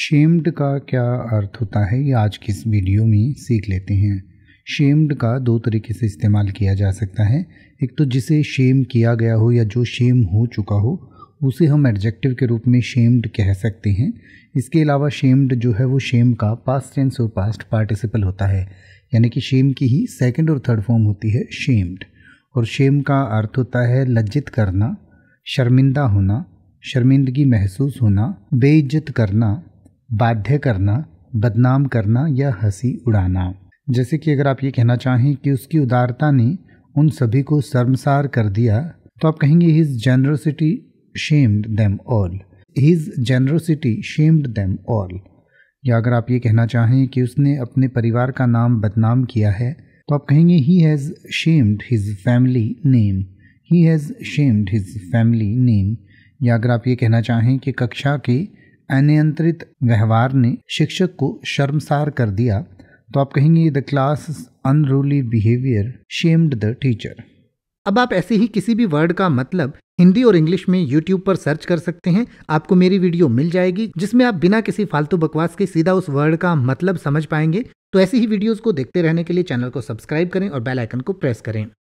shamed का क्या अर्थ होता है ये आज की इस वीडियो में सीख लेते हैं शेम्ड का दो तरीके से इस्तेमाल किया जा सकता है एक तो जिसे शेम किया गया हो या जो शेम हो चुका हो उसे हम एडजेक्टिव के रूप में शेम्ड कह सकते हैं इसके अलावा शेम्ड जो है वो शेम का पास्ट टेंस और पास्ट पार्टिसिपल होता है यानी कि शेम की ही सेकेंड और थर्ड फॉर्म होती है शेम्ड और शेम का अर्थ होता है लज्जित करना शर्मिंदा होना शर्मिंदगी महसूस होना बेइज्जत करना बाध्य करना बदनाम करना या हंसी उड़ाना जैसे कि अगर आप ये कहना चाहें कि उसकी उदारता ने उन सभी को शर्मसार कर दिया तो आप कहेंगे his generosity shamed them all his generosity shamed them all या अगर आप ये कहना चाहें कि उसने अपने परिवार का नाम बदनाम किया है तो आप कहेंगे he has shamed his family name he has shamed his family name या अगर आप ये कहना चाहें कि कक्षा के अनियंत्रित व्यवहार ने शिक्षक को शर्मसार कर दिया तो आप कहेंगे the class unruly behaviour shamed the teacher अब आप ऐसे ही किसी भी वर्ड का मतलब हिंदी और इंग्लिश में यूट्यूब पर सर्च कर सकते हैं आपको मेरी वीडियो मिल जाएगी जिसमें आप बिना किसी फालतू बकवास के सीधा उस वर्ड का मतलब समझ पाएंगे तो ऐसी ही वीडियोस को देखते रहने के लिए चैनल को सब्सक्राइब करें और बेल आइकन को प्रेस करें